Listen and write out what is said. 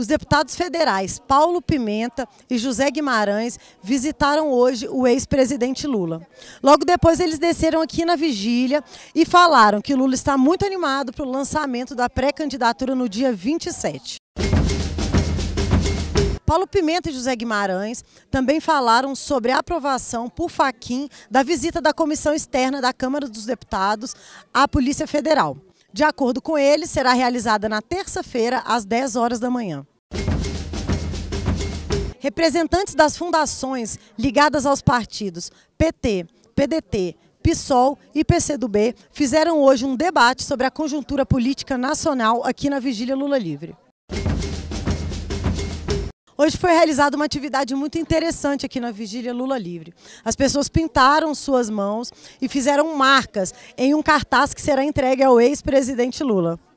Os deputados federais Paulo Pimenta e José Guimarães visitaram hoje o ex-presidente Lula. Logo depois eles desceram aqui na vigília e falaram que Lula está muito animado para o lançamento da pré-candidatura no dia 27. Paulo Pimenta e José Guimarães também falaram sobre a aprovação por Faquim da visita da comissão externa da Câmara dos Deputados à Polícia Federal. De acordo com ele, será realizada na terça-feira, às 10 horas da manhã representantes das fundações ligadas aos partidos PT, PDT, PSOL e PCdoB fizeram hoje um debate sobre a conjuntura política nacional aqui na Vigília Lula Livre. Hoje foi realizada uma atividade muito interessante aqui na Vigília Lula Livre. As pessoas pintaram suas mãos e fizeram marcas em um cartaz que será entregue ao ex-presidente Lula.